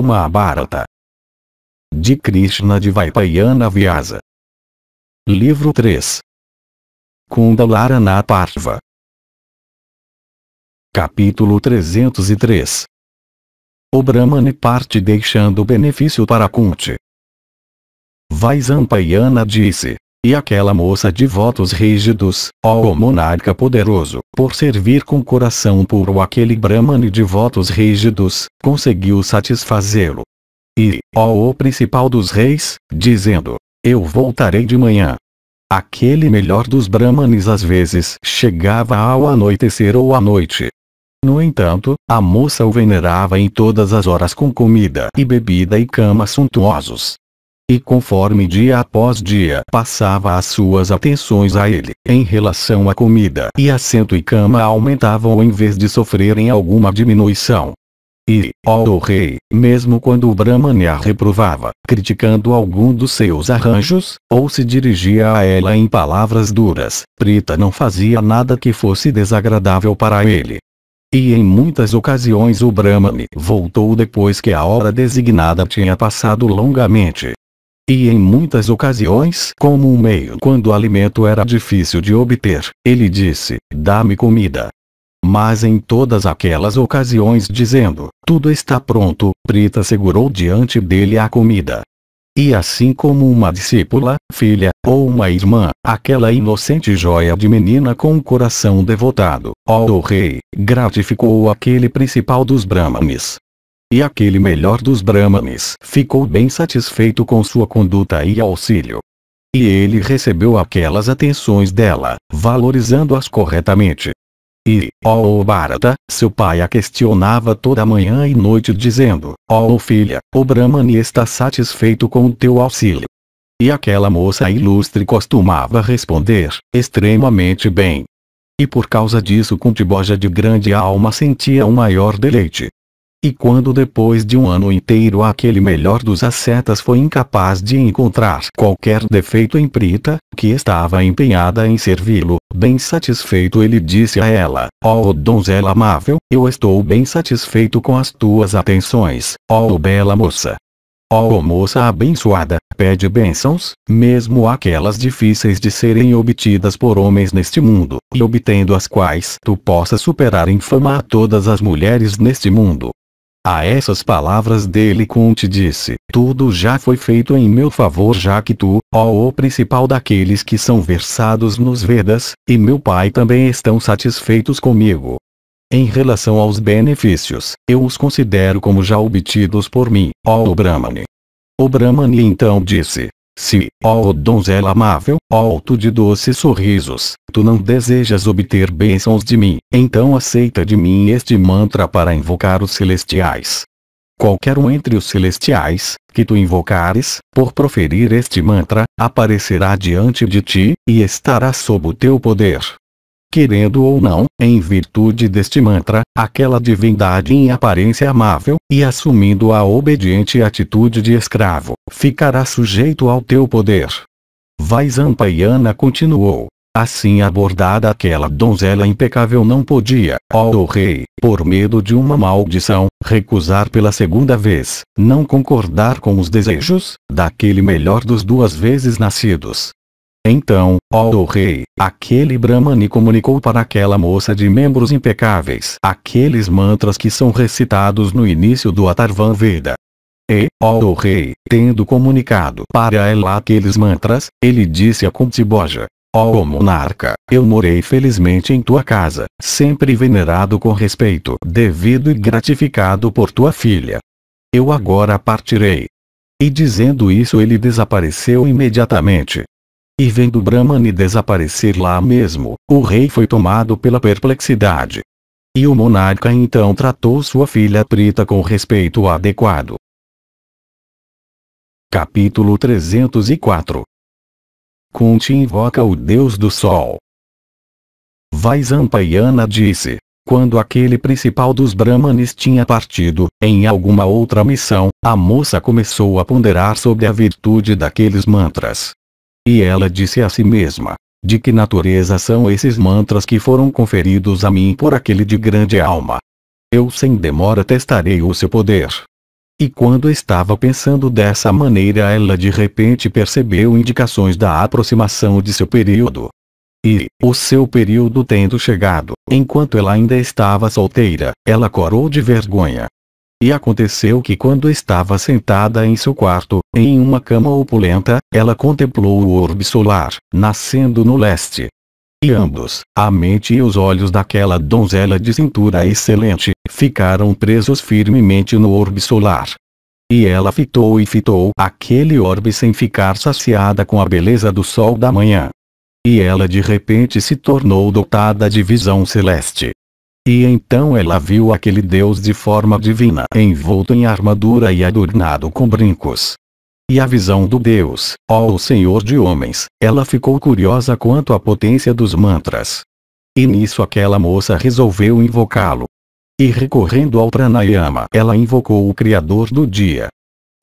ou Mahabharata. De Krishna de Vaipayana Vyasa. Livro 3. Kundalarana Parva. Capítulo 303. O Brahmane parte deixando benefício para Kunti. Vaisampayana disse, e aquela moça de votos rígidos, ó monarca poderoso, por servir com coração puro aquele brahmane de votos rígidos, conseguiu satisfazê-lo. E, ó principal dos reis, dizendo, eu voltarei de manhã. Aquele melhor dos brahmanes às vezes chegava ao anoitecer ou à noite. No entanto, a moça o venerava em todas as horas com comida e bebida e cama suntuosos, e conforme dia após dia passava as suas atenções a ele, em relação à comida e assento e cama aumentavam em vez de sofrerem alguma diminuição. E, ó oh, rei, mesmo quando o Brahmanya reprovava, criticando algum dos seus arranjos, ou se dirigia a ela em palavras duras, Prita não fazia nada que fosse desagradável para ele. E em muitas ocasiões o Brahmani voltou depois que a hora designada tinha passado longamente. E em muitas ocasiões, como um meio quando o alimento era difícil de obter, ele disse, dá-me comida. Mas em todas aquelas ocasiões dizendo, tudo está pronto, Prita segurou diante dele a comida. E assim como uma discípula, filha, ou uma irmã, aquela inocente joia de menina com um coração devotado, ó oh rei, gratificou aquele principal dos brahmanes, e aquele melhor dos Brahmanes ficou bem satisfeito com sua conduta e auxílio. E ele recebeu aquelas atenções dela, valorizando-as corretamente. E, ó oh Bharata, seu pai a questionava toda manhã e noite dizendo, ó oh filha, o Brahmani está satisfeito com o teu auxílio. E aquela moça ilustre costumava responder, extremamente bem. E por causa disso Kuntiboja de grande alma sentia um maior deleite, e quando depois de um ano inteiro aquele melhor dos ascetas foi incapaz de encontrar qualquer defeito em Prita, que estava empenhada em servi-lo, bem satisfeito ele disse a ela, ó oh, donzela amável, eu estou bem satisfeito com as tuas atenções, ó oh, bela moça. Ó oh, moça abençoada, pede bênçãos, mesmo aquelas difíceis de serem obtidas por homens neste mundo, e obtendo as quais tu possas superar em fama a todas as mulheres neste mundo. A essas palavras dele Kunti disse, tudo já foi feito em meu favor já que tu, ó o principal daqueles que são versados nos Vedas, e meu pai também estão satisfeitos comigo. Em relação aos benefícios, eu os considero como já obtidos por mim, ó o Brahmani. O Brahmani então disse, se, ó donzela amável, alto de doces sorrisos, tu não desejas obter bênçãos de mim, então aceita de mim este mantra para invocar os celestiais. Qualquer um entre os celestiais, que tu invocares, por proferir este mantra, aparecerá diante de ti, e estará sob o teu poder querendo ou não, em virtude deste mantra, aquela divindade em aparência amável, e assumindo a obediente atitude de escravo, ficará sujeito ao teu poder. Vaisampayana continuou. Assim abordada aquela donzela impecável não podia, ó oh, rei, por medo de uma maldição, recusar pela segunda vez, não concordar com os desejos, daquele melhor dos duas vezes nascidos, então, ó oh rei, aquele Brahmani comunicou para aquela moça de membros impecáveis aqueles mantras que são recitados no início do Atarvan Veda. E, ó oh rei, tendo comunicado para ela aqueles mantras, ele disse a Kuntiboja, Ó oh, monarca, eu morei felizmente em tua casa, sempre venerado com respeito devido e gratificado por tua filha. Eu agora partirei. E dizendo isso ele desapareceu imediatamente. E vendo Brahmani desaparecer lá mesmo, o rei foi tomado pela perplexidade. E o monarca então tratou sua filha Prita com respeito adequado. Capítulo 304 Kunti invoca o Deus do Sol. Vaisampayana disse, quando aquele principal dos Brahmanes tinha partido, em alguma outra missão, a moça começou a ponderar sobre a virtude daqueles mantras. E ela disse a si mesma: De que natureza são esses mantras que foram conferidos a mim por aquele de grande alma? Eu sem demora testarei o seu poder. E quando estava pensando dessa maneira, ela de repente percebeu indicações da aproximação de seu período. E, o seu período tendo chegado, enquanto ela ainda estava solteira, ela corou de vergonha, e aconteceu que quando estava sentada em seu quarto, em uma cama opulenta, ela contemplou o orbe solar, nascendo no leste. E ambos, a mente e os olhos daquela donzela de cintura excelente, ficaram presos firmemente no orbe solar. E ela fitou e fitou aquele orbe sem ficar saciada com a beleza do sol da manhã. E ela de repente se tornou dotada de visão celeste. E então ela viu aquele Deus de forma divina envolto em armadura e adornado com brincos. E a visão do Deus, ó o Senhor de homens, ela ficou curiosa quanto à potência dos mantras. E nisso aquela moça resolveu invocá-lo. E recorrendo ao pranayama, ela invocou o Criador do dia,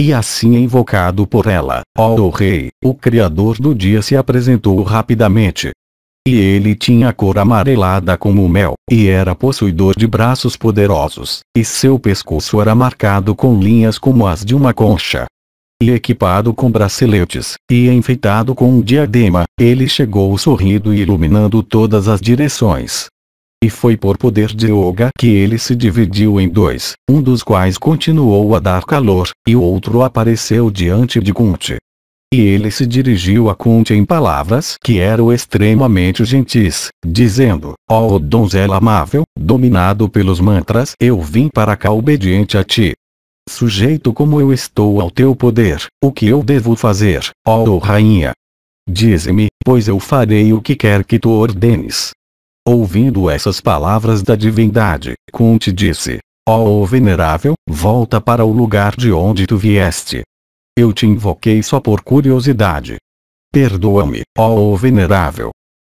e assim invocado por ela, ó o rei, o criador do dia se apresentou rapidamente, e ele tinha a cor amarelada como o mel, e era possuidor de braços poderosos, e seu pescoço era marcado com linhas como as de uma concha. E equipado com braceletes, e enfeitado com um diadema, ele chegou sorrindo e iluminando todas as direções. E foi por poder de Yoga que ele se dividiu em dois, um dos quais continuou a dar calor, e o outro apareceu diante de Kunti. E ele se dirigiu a Kunti em palavras que eram extremamente gentis, dizendo, ó oh, donzela amável, dominado pelos mantras eu vim para cá obediente a ti. Sujeito como eu estou ao teu poder, o que eu devo fazer, ó oh, rainha? Dize-me, pois eu farei o que quer que tu ordenes. Ouvindo essas palavras da divindade, Kunti disse, ó oh, venerável, volta para o lugar de onde tu vieste, eu te invoquei só por curiosidade. Perdoa-me, ó venerável.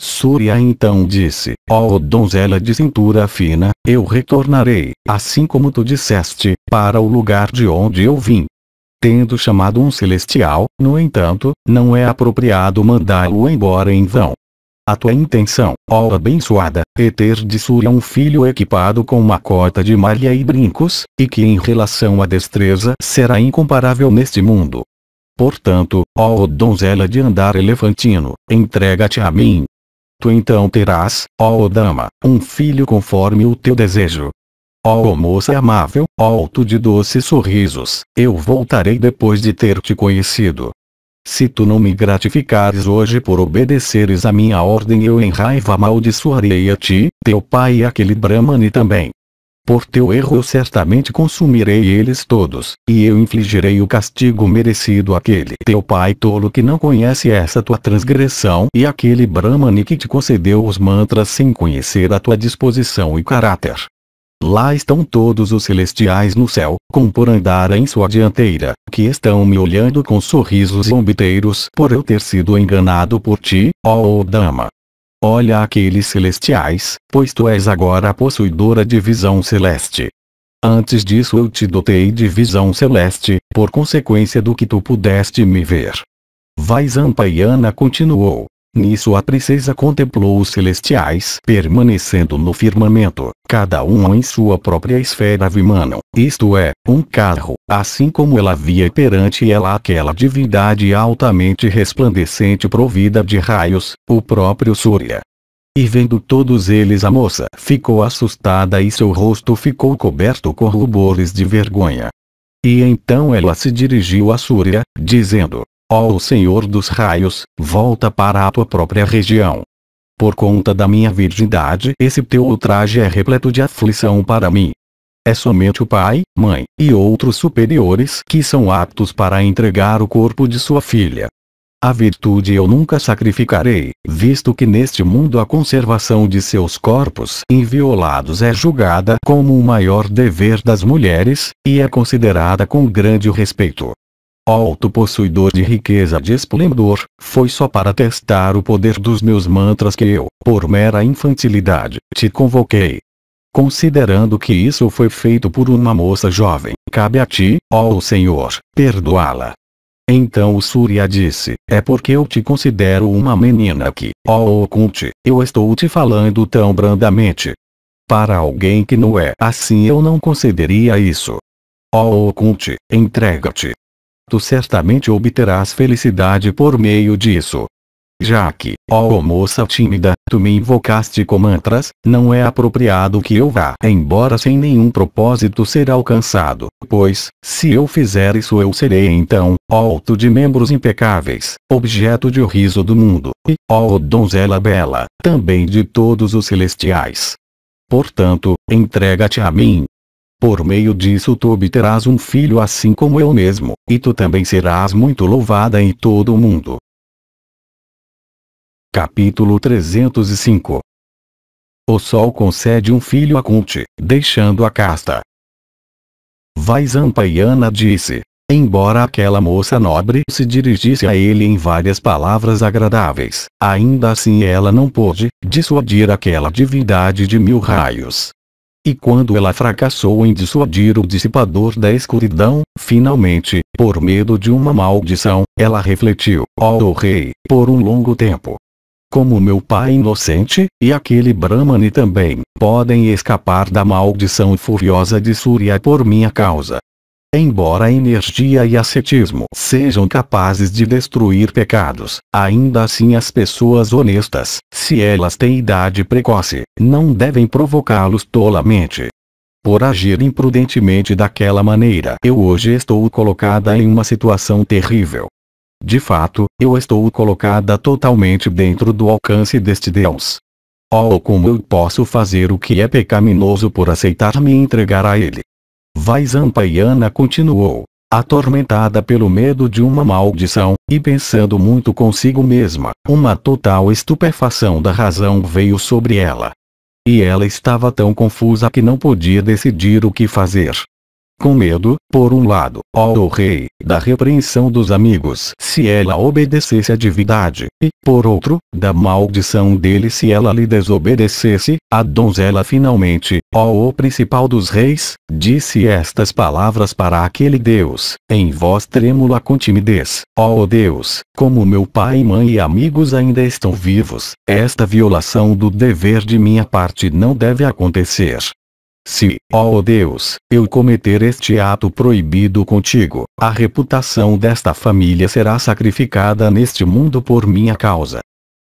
Surya então disse, ó donzela de cintura fina, eu retornarei, assim como tu disseste, para o lugar de onde eu vim. Tendo chamado um celestial, no entanto, não é apropriado mandá-lo embora em vão. A tua intenção, ó abençoada, é ter de Surya é um filho equipado com uma cota de malha e brincos, e que em relação à destreza será incomparável neste mundo. Portanto, ó donzela de andar elefantino, entrega-te a mim. Tu então terás, ó dama, um filho conforme o teu desejo. Ó moça amável, ó tu de doces sorrisos, eu voltarei depois de ter te conhecido, se tu não me gratificares hoje por obedeceres a minha ordem eu em raiva amaldiçoarei a ti, teu pai e aquele Brahmani também. Por teu erro eu certamente consumirei eles todos, e eu infligirei o castigo merecido àquele teu pai tolo que não conhece essa tua transgressão e aquele Brahmani que te concedeu os mantras sem conhecer a tua disposição e caráter. Lá estão todos os celestiais no céu, com por andar em sua dianteira, que estão me olhando com sorrisos zombiteiros por eu ter sido enganado por ti, ó dama. Olha aqueles celestiais, pois tu és agora a possuidora de visão celeste. Antes disso eu te dotei de visão celeste, por consequência do que tu pudeste me ver. Vaishampayana continuou, Nisso a princesa contemplou os celestiais permanecendo no firmamento, cada um em sua própria esfera vimana, isto é, um carro, assim como ela via perante ela aquela divindade altamente resplandecente provida de raios, o próprio Surya. E vendo todos eles a moça ficou assustada e seu rosto ficou coberto com rubores de vergonha. E então ela se dirigiu a Surya, dizendo, Ó oh, Senhor dos raios, volta para a tua própria região. Por conta da minha virgindade, esse teu ultraje é repleto de aflição para mim. É somente o pai, mãe e outros superiores que são aptos para entregar o corpo de sua filha. A virtude eu nunca sacrificarei, visto que neste mundo a conservação de seus corpos inviolados é julgada como o maior dever das mulheres, e é considerada com grande respeito alto possuidor de riqueza de esplendor, foi só para testar o poder dos meus mantras que eu, por mera infantilidade, te convoquei. Considerando que isso foi feito por uma moça jovem, cabe a ti, ó Senhor, perdoá-la. Então o Surya disse, é porque eu te considero uma menina que, ó Okunti, eu estou te falando tão brandamente. Para alguém que não é assim eu não concederia isso. Ó Okunti, entrega-te, tu certamente obterás felicidade por meio disso. Já que, ó oh, moça tímida, tu me invocaste com mantras, não é apropriado que eu vá embora sem nenhum propósito ser alcançado, pois, se eu fizer isso eu serei então, ó oh, de membros impecáveis, objeto de riso do mundo, e, ó oh, donzela bela, também de todos os celestiais. Portanto, entrega-te a mim, por meio disso tu obterás um filho assim como eu mesmo, e tu também serás muito louvada em todo o mundo. Capítulo 305 O Sol concede um filho a Kunti, deixando a casta. Vaisampayana disse, Embora aquela moça nobre se dirigisse a ele em várias palavras agradáveis, ainda assim ela não pôde dissuadir aquela divindade de mil raios. E quando ela fracassou em dissuadir o dissipador da escuridão, finalmente, por medo de uma maldição, ela refletiu, ó oh, oh, rei, por um longo tempo. Como meu pai inocente, e aquele Brahmani também, podem escapar da maldição furiosa de Surya por minha causa. Embora energia e ascetismo sejam capazes de destruir pecados, ainda assim as pessoas honestas, se elas têm idade precoce, não devem provocá-los tolamente. Por agir imprudentemente daquela maneira, eu hoje estou colocada em uma situação terrível. De fato, eu estou colocada totalmente dentro do alcance deste Deus. Oh, como eu posso fazer o que é pecaminoso por aceitar me entregar a Ele? Vaisampayana continuou, atormentada pelo medo de uma maldição, e pensando muito consigo mesma. Uma total estupefação da razão veio sobre ela. E ela estava tão confusa que não podia decidir o que fazer com medo, por um lado, ó o rei, da repreensão dos amigos se ela obedecesse à divindade, e, por outro, da maldição dele se ela lhe desobedecesse, a donzela finalmente, ó o principal dos reis, disse estas palavras para aquele Deus, em voz trêmula com timidez, ó Deus, como meu pai, mãe e amigos ainda estão vivos, esta violação do dever de minha parte não deve acontecer, se, ó oh Deus, eu cometer este ato proibido contigo, a reputação desta família será sacrificada neste mundo por minha causa.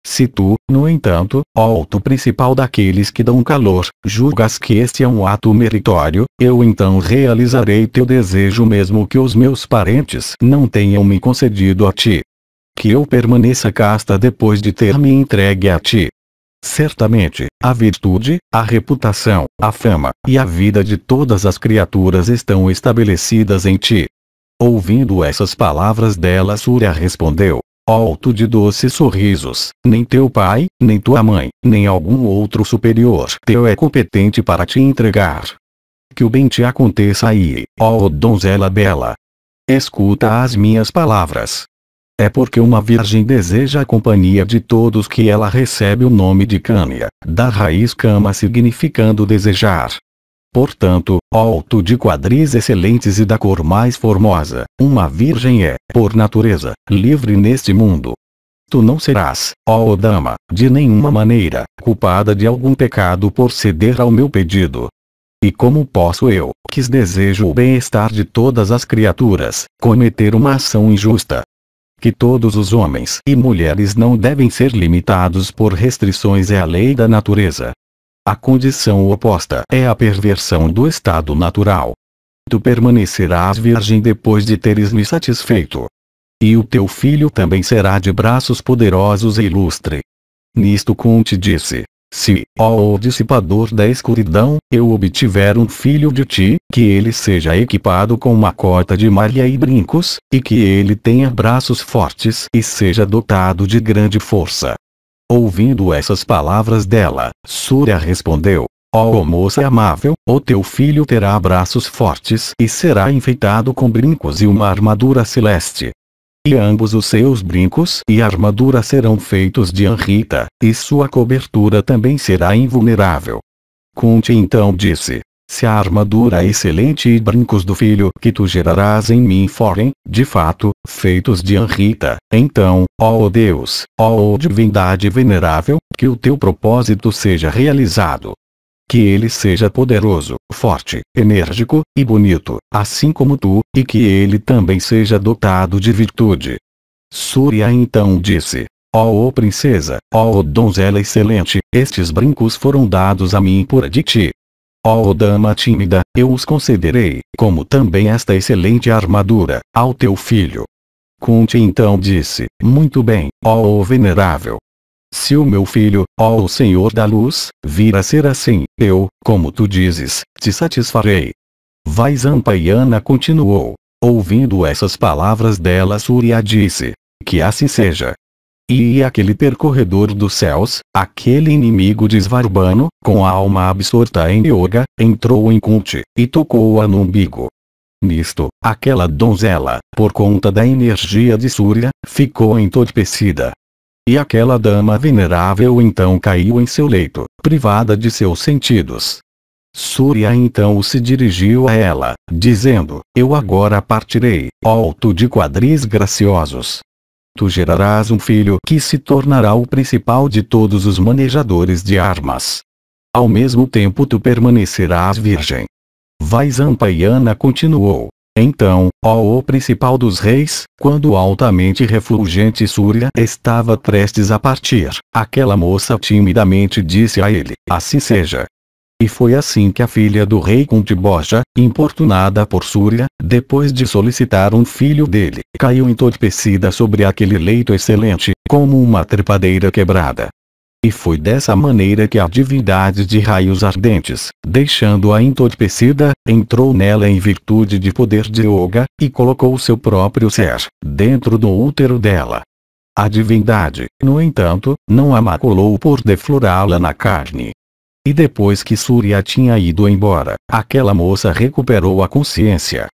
Se tu, no entanto, alto principal daqueles que dão calor, julgas que este é um ato meritório, eu então realizarei teu desejo mesmo que os meus parentes não tenham me concedido a ti. Que eu permaneça casta depois de ter me entregue a ti. Certamente, a virtude, a reputação, a fama e a vida de todas as criaturas estão estabelecidas em ti. Ouvindo essas palavras dela, Surya respondeu: alto de doces sorrisos, nem teu pai, nem tua mãe, nem algum outro superior teu é competente para te entregar. Que o bem te aconteça aí, ó donzela bela. Escuta as minhas palavras. É porque uma virgem deseja a companhia de todos que ela recebe o nome de Kanya, da raiz Kama significando desejar. Portanto, alto de quadris excelentes e da cor mais formosa, uma virgem é, por natureza, livre neste mundo. Tu não serás, ó dama, de nenhuma maneira, culpada de algum pecado por ceder ao meu pedido. E como posso eu, que desejo o bem-estar de todas as criaturas, cometer uma ação injusta, que todos os homens e mulheres não devem ser limitados por restrições é a lei da natureza. A condição oposta é a perversão do estado natural. Tu permanecerás virgem depois de teres me satisfeito. E o teu filho também será de braços poderosos e ilustre. Nisto Conte disse. Se, ó dissipador da escuridão, eu obtiver um filho de ti, que ele seja equipado com uma cota de malha e brincos, e que ele tenha braços fortes e seja dotado de grande força. Ouvindo essas palavras dela, Sura respondeu, Ó moça amável, o teu filho terá braços fortes e será enfeitado com brincos e uma armadura celeste e ambos os seus brincos e armadura serão feitos de anrita, e sua cobertura também será invulnerável. Conte então disse. Se a armadura é excelente e brincos do filho que tu gerarás em mim forem, de fato, feitos de anrita, então, ó Deus, ó divindade venerável, que o teu propósito seja realizado que ele seja poderoso, forte, enérgico e bonito, assim como tu, e que ele também seja dotado de virtude. Surya então disse: Ó oh, oh, princesa, ó oh, donzela excelente, estes brincos foram dados a mim por de ti. Ó dama tímida, eu os concederei, como também esta excelente armadura, ao teu filho. Conte então disse: Muito bem, ó venerável, se o meu filho, ó o Senhor da luz, vir a ser assim, eu, como tu dizes, te satisfarei. Vais continuou. Ouvindo essas palavras dela Surya disse. Que assim seja. E aquele percorredor dos céus, aquele inimigo de Svarbano, com a alma absorta em yoga, entrou em Kunti, e tocou-a no umbigo. Nisto, aquela donzela, por conta da energia de Surya, ficou entorpecida, e aquela dama venerável então caiu em seu leito, privada de seus sentidos. Surya então se dirigiu a ela, dizendo, Eu agora partirei, alto de quadris graciosos. Tu gerarás um filho que se tornará o principal de todos os manejadores de armas. Ao mesmo tempo tu permanecerás virgem. Vaisampayana continuou, então, ó o principal dos reis, quando altamente refulgente Surya estava prestes a partir, aquela moça timidamente disse a ele, assim seja. E foi assim que a filha do rei Kuntiboja, importunada por Surya, depois de solicitar um filho dele, caiu entorpecida sobre aquele leito excelente, como uma trepadeira quebrada. E foi dessa maneira que a divindade de raios ardentes, deixando-a entorpecida, entrou nela em virtude de poder de Yoga, e colocou seu próprio ser, dentro do útero dela. A divindade, no entanto, não a maculou por deflorá-la na carne. E depois que Surya tinha ido embora, aquela moça recuperou a consciência,